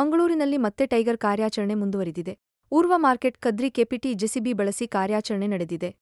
ಮಂಗಳೂರಿನಲ್ಲಿ ಮತ್ತೆ ಟೈಗರ್ ಕಾರ್ಯಾಚರಣೆ ಮುಂದುವರಿದಿದೆ Urwa market Kadri KPT JCB ಬಳಸಿ ಕಾರ್ಯಾಚರಣೆ ನಡೆದಿದೆ